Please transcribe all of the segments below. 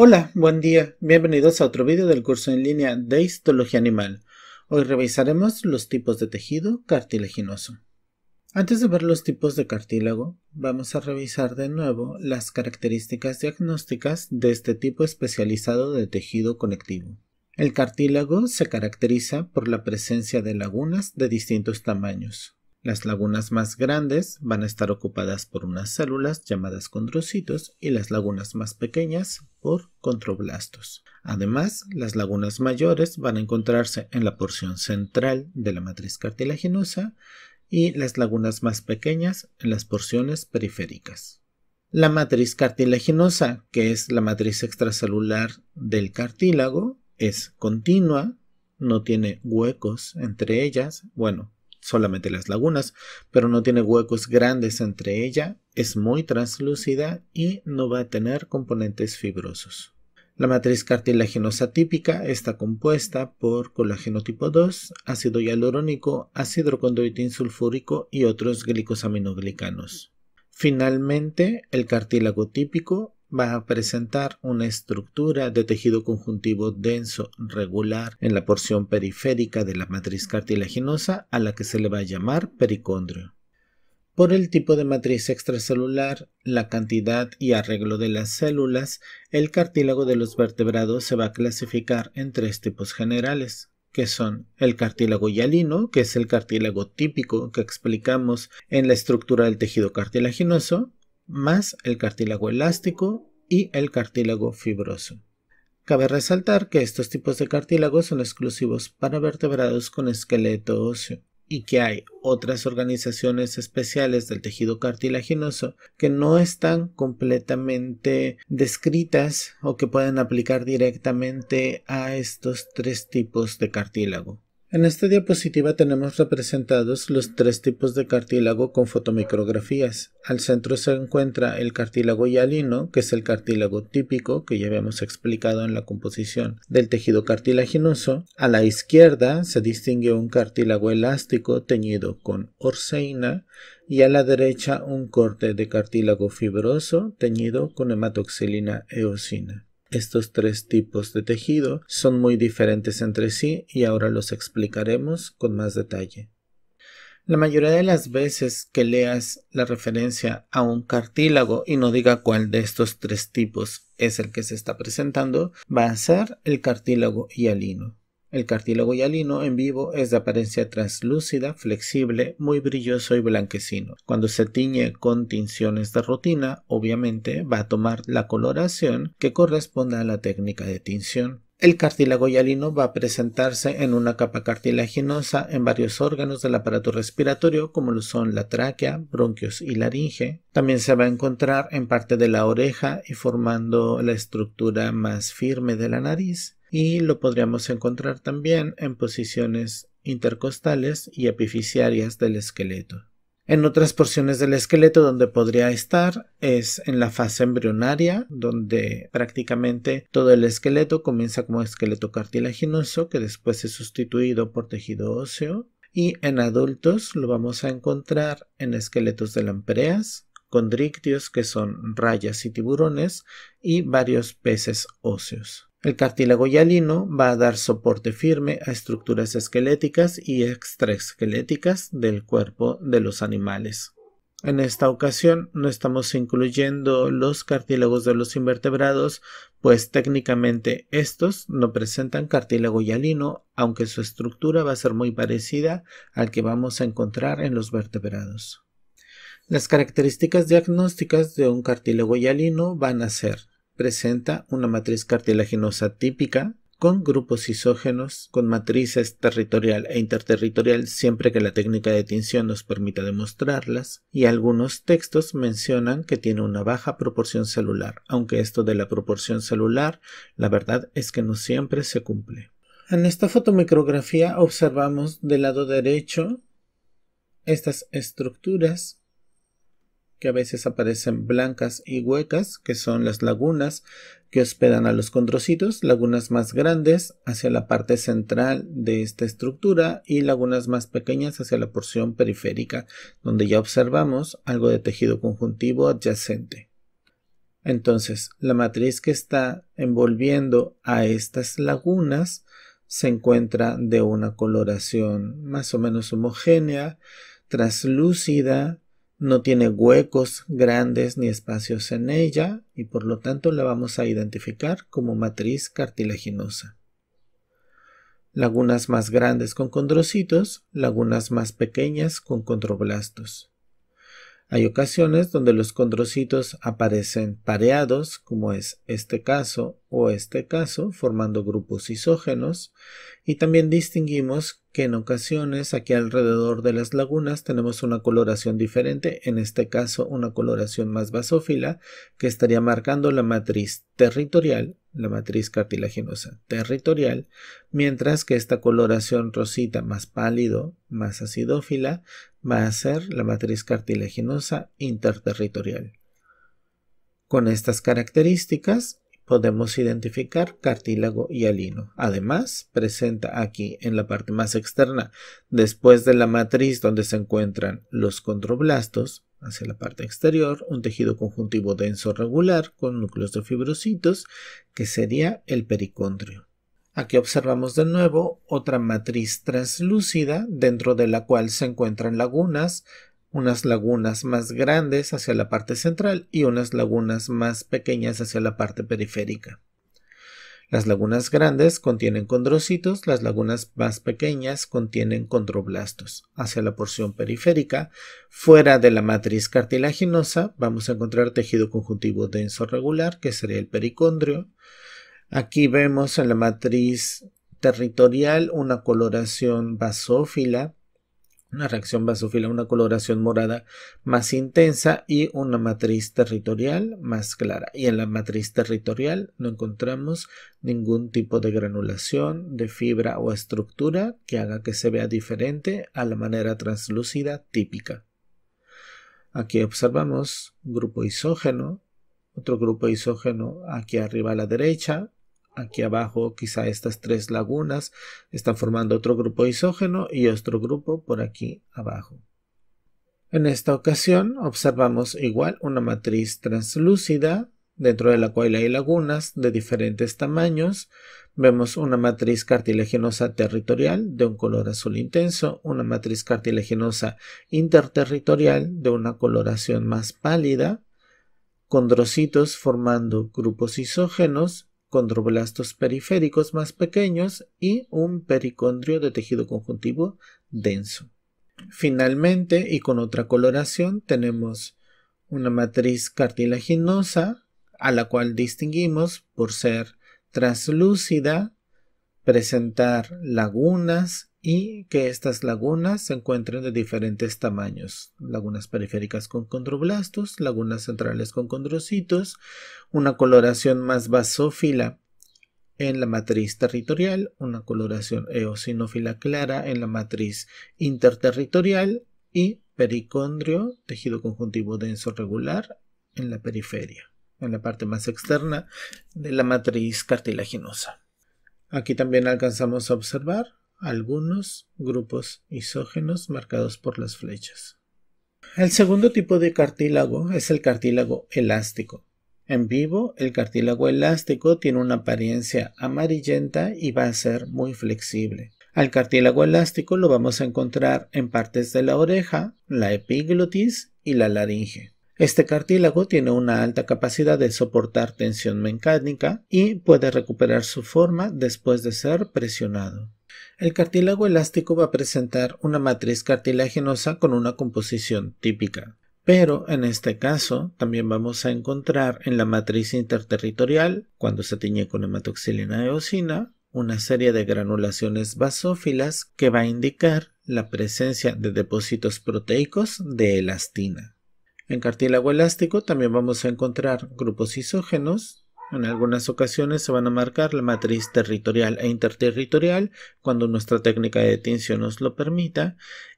Hola, buen día. Bienvenidos a otro vídeo del curso en línea de Histología Animal. Hoy revisaremos los tipos de tejido cartilaginoso. Antes de ver los tipos de cartílago, vamos a revisar de nuevo las características diagnósticas de este tipo especializado de tejido conectivo. El cartílago se caracteriza por la presencia de lagunas de distintos tamaños, las lagunas más grandes van a estar ocupadas por unas células llamadas condrocitos y las lagunas más pequeñas por controblastos. Además, las lagunas mayores van a encontrarse en la porción central de la matriz cartilaginosa y las lagunas más pequeñas en las porciones periféricas. La matriz cartilaginosa, que es la matriz extracelular del cartílago, es continua, no tiene huecos entre ellas, bueno, solamente las lagunas, pero no tiene huecos grandes entre ella, es muy translúcida y no va a tener componentes fibrosos. La matriz cartilaginosa típica está compuesta por colágeno tipo 2, ácido hialurónico, ácido condoitín sulfúrico y otros glicosaminoglicanos. Finalmente, el cartílago típico va a presentar una estructura de tejido conjuntivo denso regular en la porción periférica de la matriz cartilaginosa a la que se le va a llamar pericondrio. Por el tipo de matriz extracelular, la cantidad y arreglo de las células, el cartílago de los vertebrados se va a clasificar en tres tipos generales, que son el cartílago hialino, que es el cartílago típico que explicamos en la estructura del tejido cartilaginoso, más el cartílago elástico y el cartílago fibroso. Cabe resaltar que estos tipos de cartílagos son exclusivos para vertebrados con esqueleto óseo y que hay otras organizaciones especiales del tejido cartilaginoso que no están completamente descritas o que pueden aplicar directamente a estos tres tipos de cartílago. En esta diapositiva tenemos representados los tres tipos de cartílago con fotomicrografías. Al centro se encuentra el cartílago hialino, que es el cartílago típico que ya habíamos explicado en la composición del tejido cartilaginoso. A la izquierda se distingue un cartílago elástico teñido con orseína y a la derecha un corte de cartílago fibroso teñido con hematoxilina eosina. Estos tres tipos de tejido son muy diferentes entre sí y ahora los explicaremos con más detalle. La mayoría de las veces que leas la referencia a un cartílago y no diga cuál de estos tres tipos es el que se está presentando, va a ser el cartílago hialino. El cartílago hialino en vivo es de apariencia translúcida, flexible, muy brilloso y blanquecino. Cuando se tiñe con tinciones de rutina, obviamente va a tomar la coloración que corresponda a la técnica de tinción. El cartílago hialino va a presentarse en una capa cartilaginosa en varios órganos del aparato respiratorio, como lo son la tráquea, bronquios y laringe. También se va a encontrar en parte de la oreja y formando la estructura más firme de la nariz y lo podríamos encontrar también en posiciones intercostales y epificiarias del esqueleto. En otras porciones del esqueleto donde podría estar es en la fase embrionaria, donde prácticamente todo el esqueleto comienza como esqueleto cartilaginoso que después es sustituido por tejido óseo. Y en adultos lo vamos a encontrar en esqueletos de lampreas, condrictios que son rayas y tiburones y varios peces óseos. El cartílago hialino va a dar soporte firme a estructuras esqueléticas y extraesqueléticas del cuerpo de los animales. En esta ocasión no estamos incluyendo los cartílagos de los invertebrados, pues técnicamente estos no presentan cartílago hialino, aunque su estructura va a ser muy parecida al que vamos a encontrar en los vertebrados. Las características diagnósticas de un cartílago hialino van a ser presenta una matriz cartilaginosa típica con grupos isógenos, con matrices territorial e interterritorial siempre que la técnica de tinción nos permita demostrarlas, y algunos textos mencionan que tiene una baja proporción celular, aunque esto de la proporción celular, la verdad es que no siempre se cumple. En esta fotomicrografía observamos del lado derecho estas estructuras que a veces aparecen blancas y huecas, que son las lagunas que hospedan a los condrocitos, lagunas más grandes hacia la parte central de esta estructura y lagunas más pequeñas hacia la porción periférica, donde ya observamos algo de tejido conjuntivo adyacente. Entonces, la matriz que está envolviendo a estas lagunas se encuentra de una coloración más o menos homogénea, translúcida, no tiene huecos grandes ni espacios en ella y por lo tanto la vamos a identificar como matriz cartilaginosa. Lagunas más grandes con condrocitos, lagunas más pequeñas con condroblastos. Hay ocasiones donde los condrocitos aparecen pareados, como es este caso o este caso, formando grupos isógenos, y también distinguimos que en ocasiones aquí alrededor de las lagunas tenemos una coloración diferente, en este caso una coloración más basófila, que estaría marcando la matriz territorial la matriz cartilaginosa territorial, mientras que esta coloración rosita más pálido, más acidófila, va a ser la matriz cartilaginosa interterritorial. Con estas características podemos identificar cartílago y alino. Además, presenta aquí en la parte más externa, después de la matriz donde se encuentran los controblastos, hacia la parte exterior, un tejido conjuntivo denso regular con núcleos de fibrocitos, que sería el pericondrio. Aquí observamos de nuevo otra matriz translúcida dentro de la cual se encuentran lagunas, unas lagunas más grandes hacia la parte central y unas lagunas más pequeñas hacia la parte periférica. Las lagunas grandes contienen condrocitos, las lagunas más pequeñas contienen condroblastos. Hacia la porción periférica, fuera de la matriz cartilaginosa, vamos a encontrar tejido conjuntivo denso regular, que sería el pericondrio. Aquí vemos en la matriz territorial una coloración basófila una reacción basófila, una coloración morada más intensa y una matriz territorial más clara. Y en la matriz territorial no encontramos ningún tipo de granulación, de fibra o estructura que haga que se vea diferente a la manera translúcida típica. Aquí observamos grupo isógeno, otro grupo isógeno aquí arriba a la derecha, aquí abajo quizá estas tres lagunas están formando otro grupo isógeno y otro grupo por aquí abajo. En esta ocasión observamos igual una matriz translúcida dentro de la cual hay lagunas de diferentes tamaños. Vemos una matriz cartilaginosa territorial de un color azul intenso, una matriz cartilaginosa interterritorial de una coloración más pálida, condrocitos formando grupos isógenos condroblastos periféricos más pequeños y un pericondrio de tejido conjuntivo denso. Finalmente, y con otra coloración, tenemos una matriz cartilaginosa a la cual distinguimos por ser translúcida, presentar lagunas y que estas lagunas se encuentren de diferentes tamaños, lagunas periféricas con condroblastos, lagunas centrales con condrocitos, una coloración más basófila en la matriz territorial, una coloración eosinófila clara en la matriz interterritorial y pericondrio, tejido conjuntivo denso regular, en la periferia, en la parte más externa de la matriz cartilaginosa. Aquí también alcanzamos a observar algunos grupos isógenos marcados por las flechas. El segundo tipo de cartílago es el cartílago elástico. En vivo, el cartílago elástico tiene una apariencia amarillenta y va a ser muy flexible. Al cartílago elástico lo vamos a encontrar en partes de la oreja, la epiglotis y la laringe. Este cartílago tiene una alta capacidad de soportar tensión mecánica y puede recuperar su forma después de ser presionado. El cartílago elástico va a presentar una matriz cartilaginosa con una composición típica. Pero en este caso también vamos a encontrar en la matriz interterritorial, cuando se tiñe con hematoxilina eosina, una serie de granulaciones basófilas que va a indicar la presencia de depósitos proteicos de elastina. En cartílago elástico también vamos a encontrar grupos isógenos en algunas ocasiones se van a marcar la matriz territorial e interterritorial cuando nuestra técnica de detención nos lo permita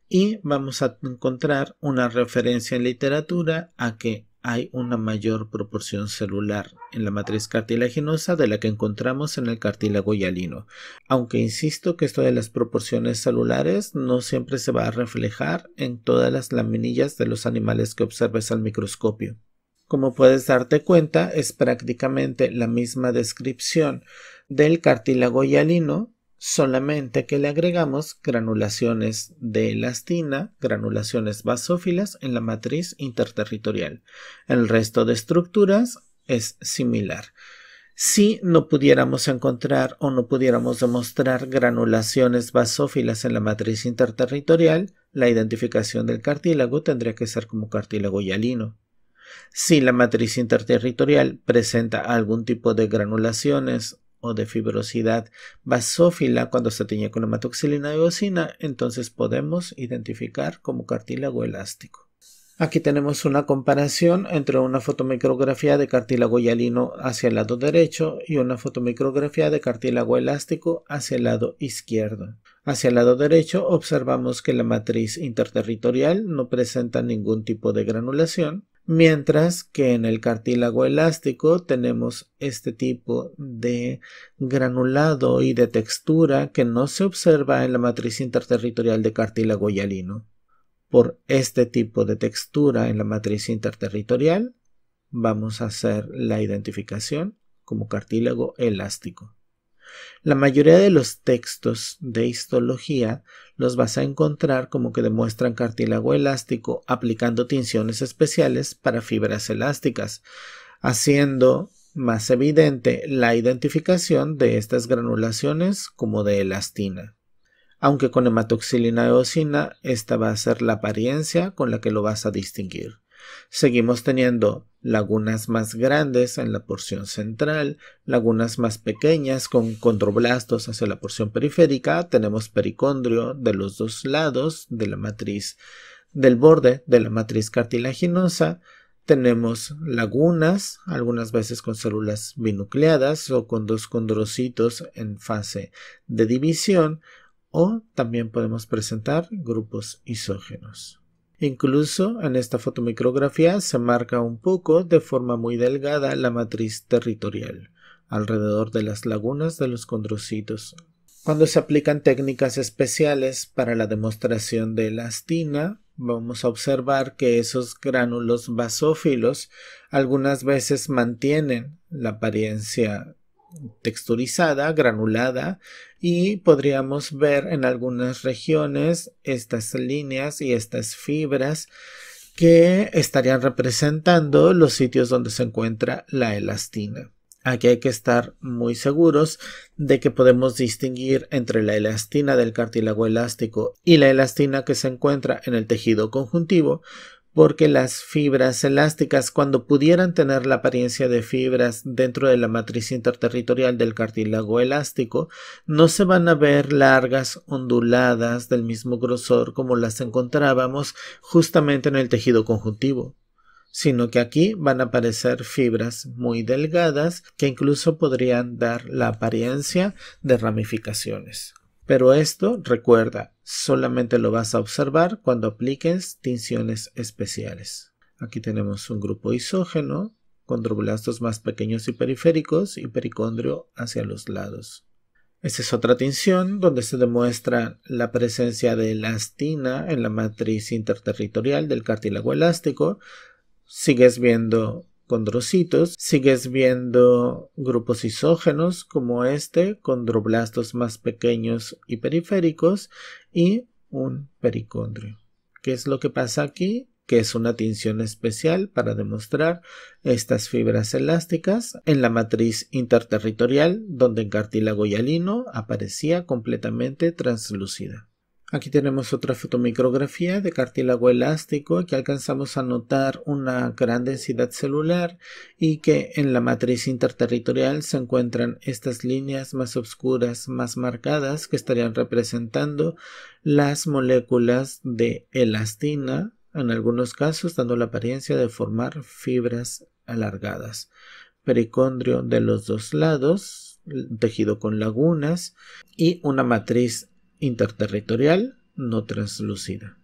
y vamos a encontrar una referencia en literatura a que hay una mayor proporción celular en la matriz cartilaginosa de la que encontramos en el cartílago yalino. Aunque insisto que esto de las proporciones celulares no siempre se va a reflejar en todas las laminillas de los animales que observes al microscopio. Como puedes darte cuenta, es prácticamente la misma descripción del cartílago hialino, solamente que le agregamos granulaciones de elastina, granulaciones basófilas en la matriz interterritorial. El resto de estructuras es similar. Si no pudiéramos encontrar o no pudiéramos demostrar granulaciones basófilas en la matriz interterritorial, la identificación del cartílago tendría que ser como cartílago yalino. Si la matriz interterritorial presenta algún tipo de granulaciones o de fibrosidad basófila cuando se tiñe con hematoxilina de bocina, entonces podemos identificar como cartílago elástico. Aquí tenemos una comparación entre una fotomicrografía de cartílago hialino hacia el lado derecho y una fotomicrografía de cartílago elástico hacia el lado izquierdo. Hacia el lado derecho observamos que la matriz interterritorial no presenta ningún tipo de granulación Mientras que en el cartílago elástico tenemos este tipo de granulado y de textura que no se observa en la matriz interterritorial de cartílago yalino. Por este tipo de textura en la matriz interterritorial vamos a hacer la identificación como cartílago elástico. La mayoría de los textos de histología los vas a encontrar como que demuestran cartílago elástico aplicando tinciones especiales para fibras elásticas, haciendo más evidente la identificación de estas granulaciones como de elastina. Aunque con hematoxilina eosina, esta va a ser la apariencia con la que lo vas a distinguir. Seguimos teniendo lagunas más grandes en la porción central, lagunas más pequeñas con condroblastos hacia la porción periférica, tenemos pericondrio de los dos lados de la matriz del borde de la matriz cartilaginosa, tenemos lagunas, algunas veces con células binucleadas o con dos condrocitos en fase de división, o también podemos presentar grupos isógenos. Incluso en esta fotomicrografía se marca un poco de forma muy delgada la matriz territorial alrededor de las lagunas de los condrocitos. Cuando se aplican técnicas especiales para la demostración de elastina, vamos a observar que esos gránulos basófilos algunas veces mantienen la apariencia texturizada, granulada y podríamos ver en algunas regiones estas líneas y estas fibras que estarían representando los sitios donde se encuentra la elastina. Aquí hay que estar muy seguros de que podemos distinguir entre la elastina del cartílago elástico y la elastina que se encuentra en el tejido conjuntivo, porque las fibras elásticas, cuando pudieran tener la apariencia de fibras dentro de la matriz interterritorial del cartílago elástico, no se van a ver largas, onduladas, del mismo grosor como las encontrábamos justamente en el tejido conjuntivo, sino que aquí van a aparecer fibras muy delgadas que incluso podrían dar la apariencia de ramificaciones. Pero esto, recuerda, solamente lo vas a observar cuando apliques tinciones especiales. Aquí tenemos un grupo isógeno, con condroblastos más pequeños y periféricos y pericondrio hacia los lados. Esta es otra tinción donde se demuestra la presencia de elastina en la matriz interterritorial del cartílago elástico. Sigues viendo condrocitos, sigues viendo grupos isógenos como este, condroblastos más pequeños y periféricos, y un pericondrio. ¿Qué es lo que pasa aquí? que es una tinción especial para demostrar estas fibras elásticas en la matriz interterritorial donde el cartílago hialino aparecía completamente translúcida. Aquí tenemos otra fotomicrografía de cartílago elástico. que alcanzamos a notar una gran densidad celular y que en la matriz interterritorial se encuentran estas líneas más oscuras, más marcadas, que estarían representando las moléculas de elastina, en algunos casos dando la apariencia de formar fibras alargadas. Pericondrio de los dos lados, tejido con lagunas y una matriz interterritorial no translúcida.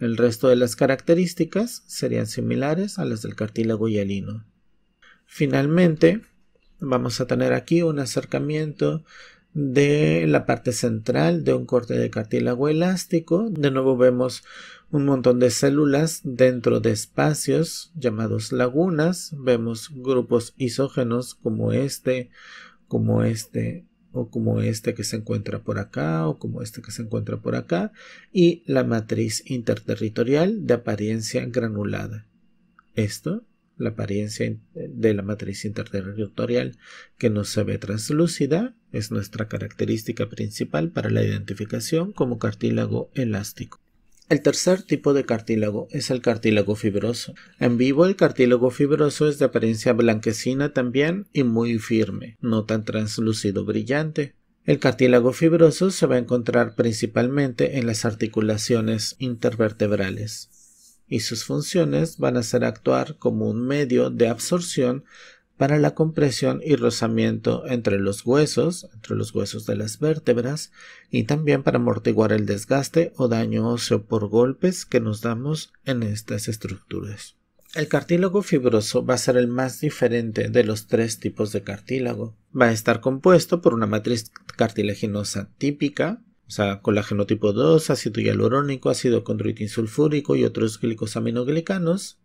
El resto de las características serían similares a las del cartílago hialino. Finalmente, vamos a tener aquí un acercamiento de la parte central de un corte de cartílago elástico. De nuevo vemos un montón de células dentro de espacios llamados lagunas. Vemos grupos isógenos como este, como este o como este que se encuentra por acá, o como este que se encuentra por acá, y la matriz interterritorial de apariencia granulada. Esto, la apariencia eh, de la matriz interterritorial que no se ve translúcida, es nuestra característica principal para la identificación como cartílago elástico. El tercer tipo de cartílago es el cartílago fibroso. En vivo el cartílago fibroso es de apariencia blanquecina también y muy firme, no tan translúcido brillante. El cartílago fibroso se va a encontrar principalmente en las articulaciones intervertebrales y sus funciones van a ser actuar como un medio de absorción para la compresión y rozamiento entre los huesos, entre los huesos de las vértebras, y también para amortiguar el desgaste o daño óseo por golpes que nos damos en estas estructuras. El cartílago fibroso va a ser el más diferente de los tres tipos de cartílago. Va a estar compuesto por una matriz cartilaginosa típica, o sea, colágeno tipo 2, ácido hialurónico, ácido sulfúrico y otros glicosaminoglicanos,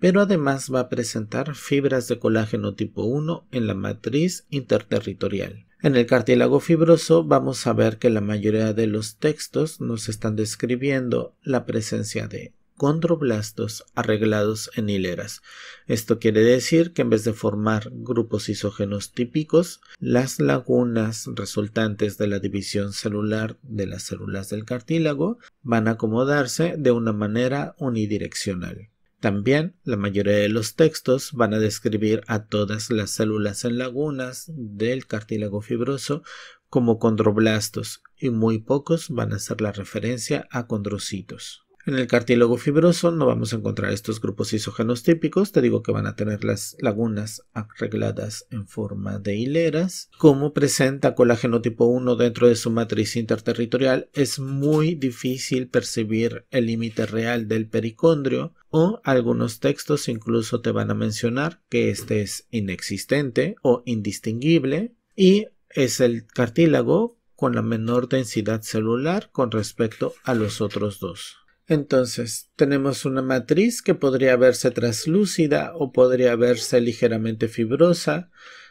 pero además va a presentar fibras de colágeno tipo 1 en la matriz interterritorial. En el cartílago fibroso vamos a ver que la mayoría de los textos nos están describiendo la presencia de condroblastos arreglados en hileras. Esto quiere decir que en vez de formar grupos isógenos típicos, las lagunas resultantes de la división celular de las células del cartílago van a acomodarse de una manera unidireccional. También la mayoría de los textos van a describir a todas las células en lagunas del cartílago fibroso como condroblastos y muy pocos van a hacer la referencia a condrocitos. En el cartílago fibroso no vamos a encontrar estos grupos isógenos típicos, te digo que van a tener las lagunas arregladas en forma de hileras. Como presenta colágeno tipo 1 dentro de su matriz interterritorial, es muy difícil percibir el límite real del pericondrio o algunos textos incluso te van a mencionar que este es inexistente o indistinguible y es el cartílago con la menor densidad celular con respecto a los otros dos. Entonces, tenemos una matriz que podría verse traslúcida o podría verse ligeramente fibrosa,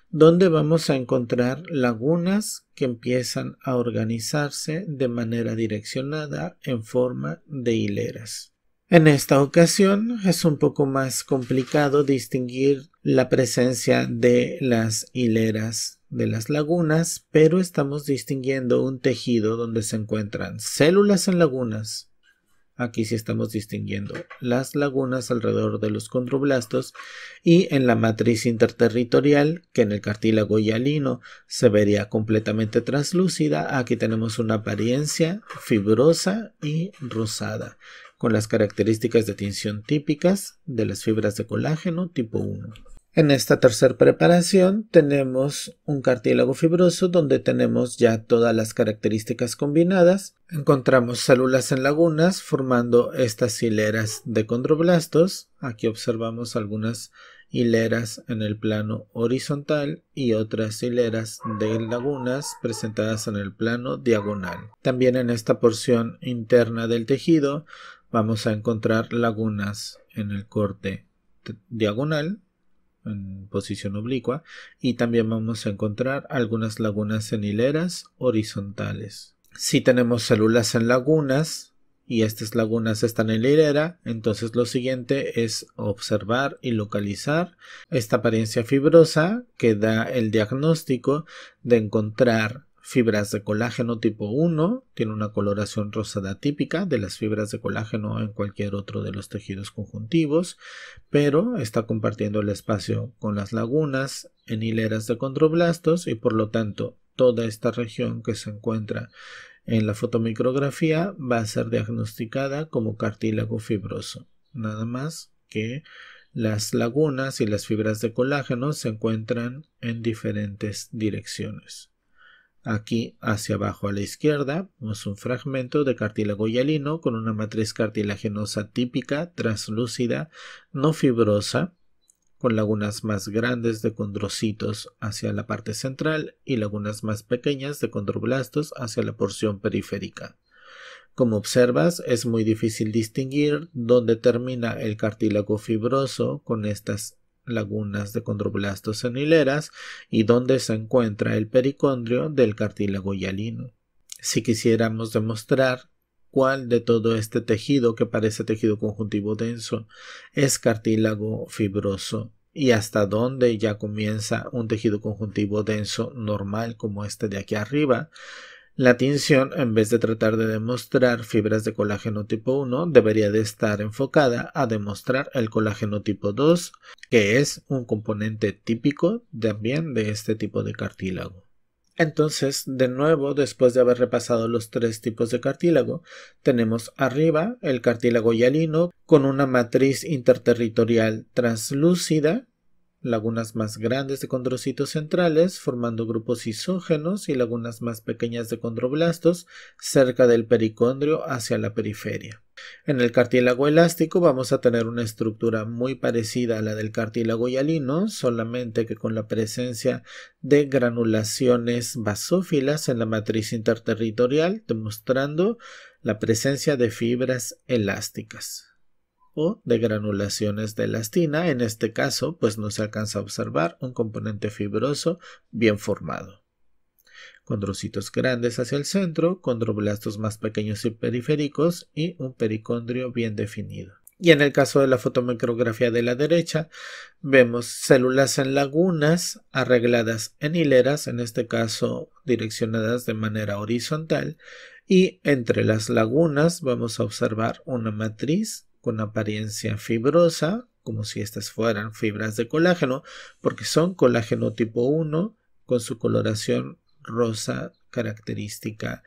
donde vamos a encontrar lagunas que empiezan a organizarse de manera direccionada en forma de hileras. En esta ocasión es un poco más complicado distinguir la presencia de las hileras de las lagunas, pero estamos distinguiendo un tejido donde se encuentran células en lagunas, Aquí sí estamos distinguiendo las lagunas alrededor de los condroblastos y en la matriz interterritorial, que en el cartílago hialino se vería completamente translúcida, aquí tenemos una apariencia fibrosa y rosada, con las características de tinción típicas de las fibras de colágeno tipo 1. En esta tercer preparación tenemos un cartílago fibroso donde tenemos ya todas las características combinadas. Encontramos células en lagunas formando estas hileras de condroblastos. Aquí observamos algunas hileras en el plano horizontal y otras hileras de lagunas presentadas en el plano diagonal. También en esta porción interna del tejido vamos a encontrar lagunas en el corte diagonal en posición oblicua y también vamos a encontrar algunas lagunas en hileras horizontales. Si tenemos células en lagunas y estas lagunas están en la hilera, entonces lo siguiente es observar y localizar esta apariencia fibrosa que da el diagnóstico de encontrar fibras de colágeno tipo 1, tiene una coloración rosada típica de las fibras de colágeno en cualquier otro de los tejidos conjuntivos, pero está compartiendo el espacio con las lagunas en hileras de condroblastos y por lo tanto toda esta región que se encuentra en la fotomicrografía va a ser diagnosticada como cartílago fibroso. Nada más que las lagunas y las fibras de colágeno se encuentran en diferentes direcciones. Aquí hacia abajo a la izquierda vemos un fragmento de cartílago hialino con una matriz cartilaginosa típica, translúcida, no fibrosa, con lagunas más grandes de condrocitos hacia la parte central y lagunas más pequeñas de condroblastos hacia la porción periférica. Como observas, es muy difícil distinguir dónde termina el cartílago fibroso con estas lagunas de condroblastos en hileras y donde se encuentra el pericondrio del cartílago yalino. Si quisiéramos demostrar cuál de todo este tejido que parece tejido conjuntivo denso es cartílago fibroso y hasta dónde ya comienza un tejido conjuntivo denso normal como este de aquí arriba, la tinción, en vez de tratar de demostrar fibras de colágeno tipo 1, debería de estar enfocada a demostrar el colágeno tipo 2, que es un componente típico también de este tipo de cartílago. Entonces, de nuevo, después de haber repasado los tres tipos de cartílago, tenemos arriba el cartílago hialino con una matriz interterritorial translúcida lagunas más grandes de condrocitos centrales, formando grupos isógenos y lagunas más pequeñas de condroblastos cerca del pericondrio hacia la periferia. En el cartílago elástico vamos a tener una estructura muy parecida a la del cartílago hialino, solamente que con la presencia de granulaciones basófilas en la matriz interterritorial, demostrando la presencia de fibras elásticas de granulaciones de elastina. En este caso, pues no se alcanza a observar un componente fibroso bien formado. Condrocitos grandes hacia el centro, condroblastos más pequeños y periféricos y un pericondrio bien definido. Y en el caso de la fotomicrografía de la derecha, vemos células en lagunas arregladas en hileras, en este caso direccionadas de manera horizontal, y entre las lagunas vamos a observar una matriz con apariencia fibrosa, como si estas fueran fibras de colágeno, porque son colágeno tipo 1 con su coloración rosa característica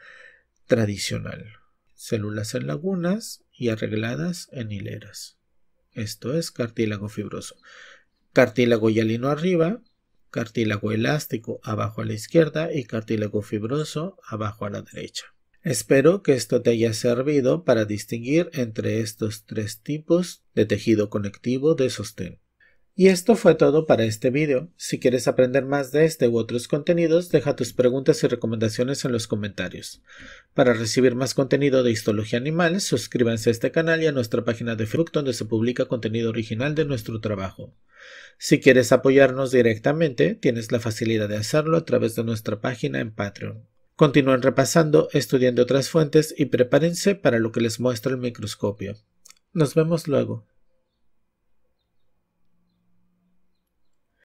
tradicional. Células en lagunas y arregladas en hileras. Esto es cartílago fibroso. Cartílago hialino arriba, cartílago elástico abajo a la izquierda y cartílago fibroso abajo a la derecha. Espero que esto te haya servido para distinguir entre estos tres tipos de tejido conectivo de sostén. Y esto fue todo para este video. Si quieres aprender más de este u otros contenidos, deja tus preguntas y recomendaciones en los comentarios. Para recibir más contenido de histología animal, suscríbanse a este canal y a nuestra página de Facebook donde se publica contenido original de nuestro trabajo. Si quieres apoyarnos directamente, tienes la facilidad de hacerlo a través de nuestra página en Patreon. Continúen repasando, estudiando otras fuentes y prepárense para lo que les muestra el microscopio. Nos vemos luego.